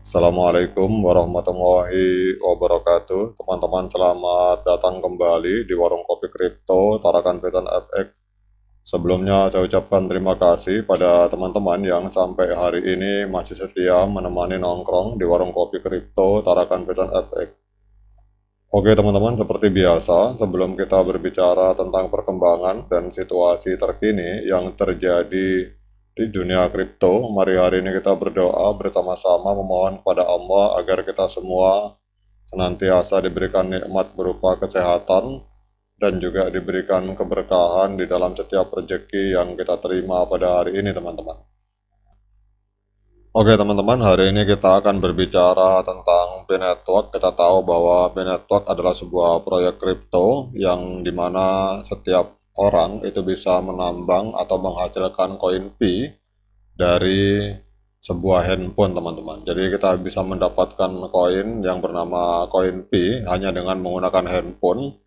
Assalamualaikum warahmatullahi wabarakatuh. Teman-teman selamat datang kembali di Warung Kopi Kripto Tarakan Petan FX. Sebelumnya saya ucapkan terima kasih pada teman-teman yang sampai hari ini masih setia menemani nongkrong di Warung Kopi Kripto Tarakan Petan FX. Oke teman-teman, seperti biasa, sebelum kita berbicara tentang perkembangan dan situasi terkini yang terjadi di dunia kripto. Mari hari ini kita berdoa bersama-sama memohon kepada Allah agar kita semua senantiasa diberikan nikmat berupa kesehatan dan juga diberikan keberkahan di dalam setiap rezeki yang kita terima pada hari ini teman-teman. Oke teman-teman, hari ini kita akan berbicara tentang p network Kita tahu bahwa p network adalah sebuah proyek kripto yang dimana setiap orang itu bisa menambang atau menghasilkan koin P dari sebuah handphone teman-teman. Jadi kita bisa mendapatkan koin yang bernama koin P hanya dengan menggunakan handphone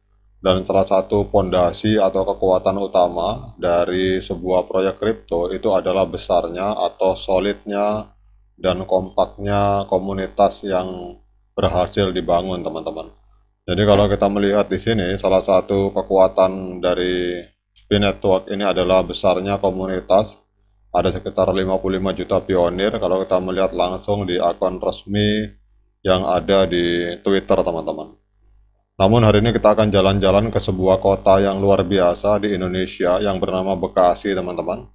dan salah satu pondasi atau kekuatan utama dari sebuah proyek kripto itu adalah besarnya atau solidnya dan kompaknya komunitas yang berhasil dibangun teman-teman. Jadi kalau kita melihat di sini, salah satu kekuatan dari P Network ini adalah besarnya komunitas. Ada sekitar 55 juta pionir kalau kita melihat langsung di akun resmi yang ada di Twitter teman-teman. Namun hari ini kita akan jalan-jalan ke sebuah kota yang luar biasa di Indonesia yang bernama Bekasi teman-teman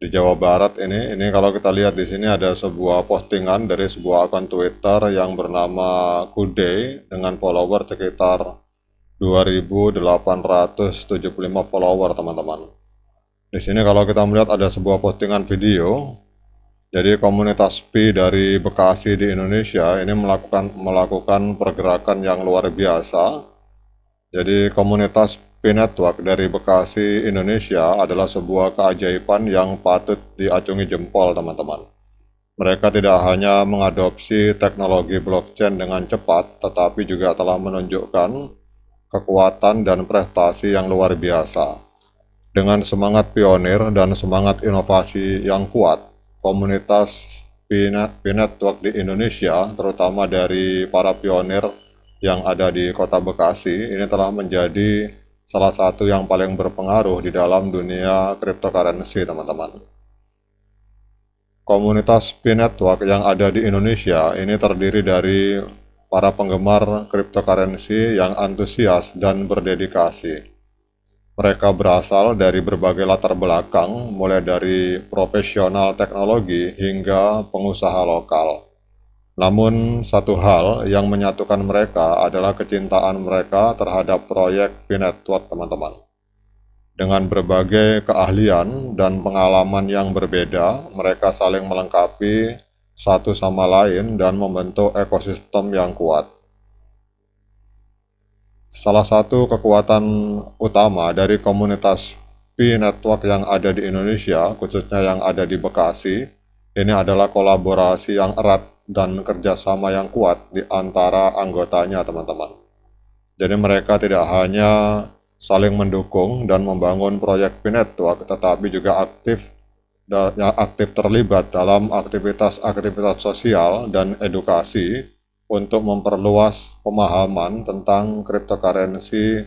di Jawa Barat ini. Ini kalau kita lihat di sini ada sebuah postingan dari sebuah akun Twitter yang bernama Kude dengan follower sekitar 2875 follower teman-teman. Di sini kalau kita melihat ada sebuah postingan video. Jadi komunitas P dari Bekasi di Indonesia ini melakukan melakukan pergerakan yang luar biasa. Jadi komunitas Pinatwak dari Bekasi, Indonesia adalah sebuah keajaiban yang patut diacungi jempol teman-teman. Mereka tidak hanya mengadopsi teknologi blockchain dengan cepat, tetapi juga telah menunjukkan kekuatan dan prestasi yang luar biasa. Dengan semangat pionir dan semangat inovasi yang kuat, komunitas Network di Indonesia, terutama dari para pionir yang ada di kota Bekasi, ini telah menjadi salah satu yang paling berpengaruh di dalam dunia cryptocurrency, teman-teman. Komunitas P Network yang ada di Indonesia ini terdiri dari para penggemar cryptocurrency yang antusias dan berdedikasi. Mereka berasal dari berbagai latar belakang, mulai dari profesional teknologi hingga pengusaha lokal. Namun satu hal yang menyatukan mereka adalah kecintaan mereka terhadap proyek P-Network teman-teman. Dengan berbagai keahlian dan pengalaman yang berbeda, mereka saling melengkapi satu sama lain dan membentuk ekosistem yang kuat. Salah satu kekuatan utama dari komunitas P-Network yang ada di Indonesia, khususnya yang ada di Bekasi, ini adalah kolaborasi yang erat dan kerjasama yang kuat di antara anggotanya, teman-teman. Jadi mereka tidak hanya saling mendukung dan membangun proyek Pinet, tetapi juga aktif ya, aktif terlibat dalam aktivitas-aktivitas sosial dan edukasi untuk memperluas pemahaman tentang cryptocurrency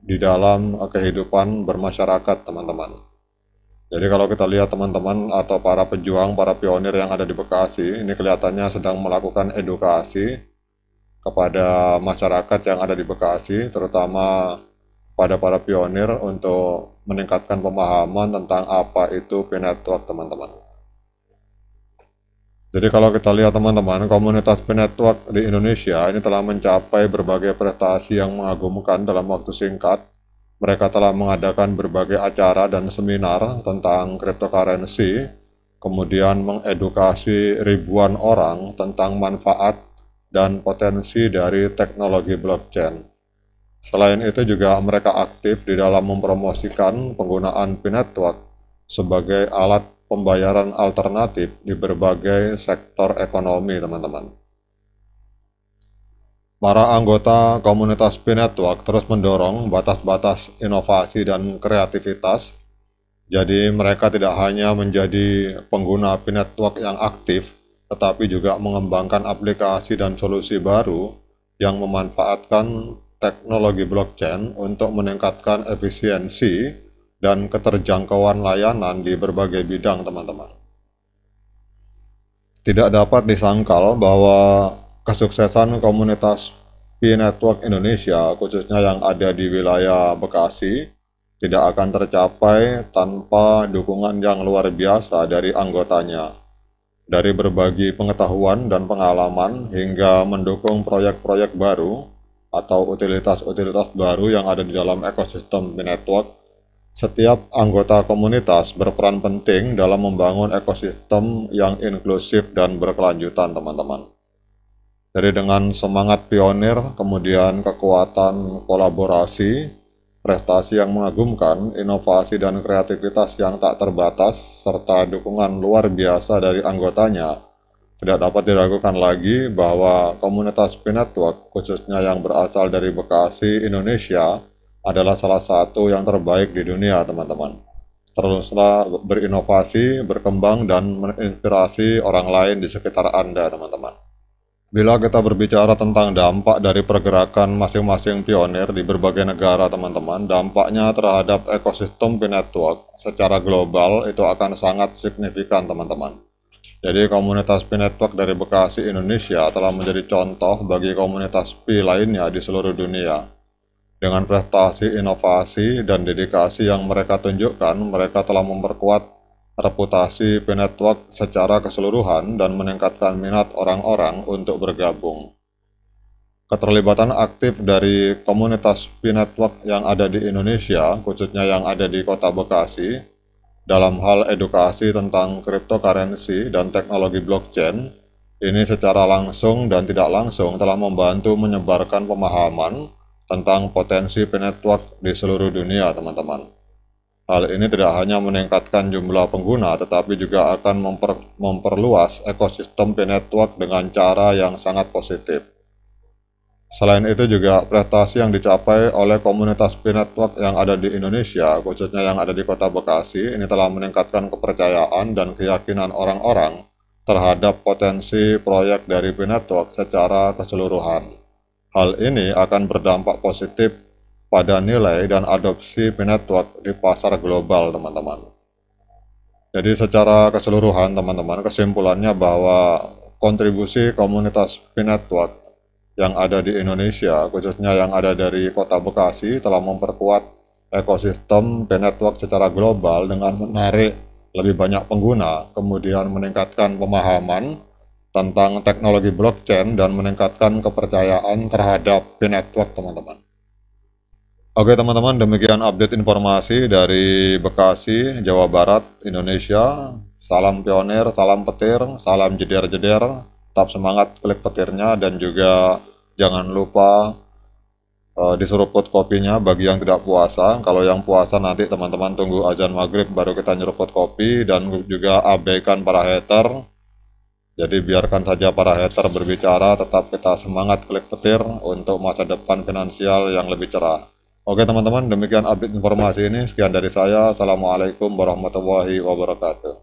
di dalam kehidupan bermasyarakat, teman-teman. Jadi kalau kita lihat teman-teman atau para pejuang, para pionir yang ada di Bekasi, ini kelihatannya sedang melakukan edukasi kepada masyarakat yang ada di Bekasi, terutama pada para pionir untuk meningkatkan pemahaman tentang apa itu P-Network, teman-teman. Jadi kalau kita lihat teman-teman, komunitas P-Network di Indonesia ini telah mencapai berbagai prestasi yang mengagumkan dalam waktu singkat, mereka telah mengadakan berbagai acara dan seminar tentang cryptocurrency, kemudian mengedukasi ribuan orang tentang manfaat dan potensi dari teknologi blockchain. Selain itu juga mereka aktif di dalam mempromosikan penggunaan P-Network sebagai alat pembayaran alternatif di berbagai sektor ekonomi, teman-teman. Para anggota komunitas B Network terus mendorong batas-batas inovasi dan kreativitas. Jadi mereka tidak hanya menjadi pengguna B Network yang aktif, tetapi juga mengembangkan aplikasi dan solusi baru yang memanfaatkan teknologi blockchain untuk meningkatkan efisiensi dan keterjangkauan layanan di berbagai bidang, teman-teman. Tidak dapat disangkal bahwa kesuksesan komunitas P Network Indonesia khususnya yang ada di wilayah Bekasi tidak akan tercapai tanpa dukungan yang luar biasa dari anggotanya. Dari berbagi pengetahuan dan pengalaman hingga mendukung proyek-proyek baru atau utilitas-utilitas baru yang ada di dalam ekosistem P Network setiap anggota komunitas berperan penting dalam membangun ekosistem yang inklusif dan berkelanjutan, teman-teman. Jadi dengan semangat pionir, kemudian kekuatan kolaborasi, prestasi yang mengagumkan, inovasi dan kreativitas yang tak terbatas, serta dukungan luar biasa dari anggotanya, tidak dapat diragukan lagi bahwa komunitas Pinetwork, khususnya yang berasal dari Bekasi, Indonesia, adalah salah satu yang terbaik di dunia, teman-teman. Teruslah berinovasi, berkembang, dan menginspirasi orang lain di sekitar Anda, teman-teman. Bila kita berbicara tentang dampak dari pergerakan masing-masing pionir di berbagai negara teman-teman, dampaknya terhadap ekosistem P-Network secara global itu akan sangat signifikan teman-teman. Jadi komunitas P-Network dari Bekasi Indonesia telah menjadi contoh bagi komunitas P lainnya di seluruh dunia. Dengan prestasi inovasi dan dedikasi yang mereka tunjukkan, mereka telah memperkuat reputasi P-Network secara keseluruhan dan meningkatkan minat orang-orang untuk bergabung. Keterlibatan aktif dari komunitas P-Network yang ada di Indonesia, khususnya yang ada di kota Bekasi, dalam hal edukasi tentang cryptocurrency dan teknologi blockchain, ini secara langsung dan tidak langsung telah membantu menyebarkan pemahaman tentang potensi P-Network di seluruh dunia, teman-teman. Hal ini tidak hanya meningkatkan jumlah pengguna, tetapi juga akan memper, memperluas ekosistem P-Network dengan cara yang sangat positif. Selain itu juga prestasi yang dicapai oleh komunitas P-Network yang ada di Indonesia, khususnya yang ada di kota Bekasi, ini telah meningkatkan kepercayaan dan keyakinan orang-orang terhadap potensi proyek dari P-Network secara keseluruhan. Hal ini akan berdampak positif pada nilai dan adopsi network di pasar global, teman-teman. Jadi secara keseluruhan, teman-teman, kesimpulannya bahwa kontribusi komunitas network yang ada di Indonesia, khususnya yang ada dari kota Bekasi, telah memperkuat ekosistem network secara global dengan menarik lebih banyak pengguna, kemudian meningkatkan pemahaman tentang teknologi blockchain dan meningkatkan kepercayaan terhadap network teman-teman. Oke teman-teman, demikian update informasi dari Bekasi, Jawa Barat, Indonesia. Salam pionir, salam petir, salam jeder-jeder. Tetap semangat klik petirnya dan juga jangan lupa uh, eh, diseruput kopinya bagi yang tidak puasa. Kalau yang puasa nanti teman-teman tunggu azan maghrib baru kita nyeruput kopi dan juga abaikan para hater. Jadi biarkan saja para hater berbicara, tetap kita semangat klik petir untuk masa depan finansial yang lebih cerah. Oke teman-teman, demikian update informasi ini. Sekian dari saya. Assalamualaikum warahmatullahi wabarakatuh.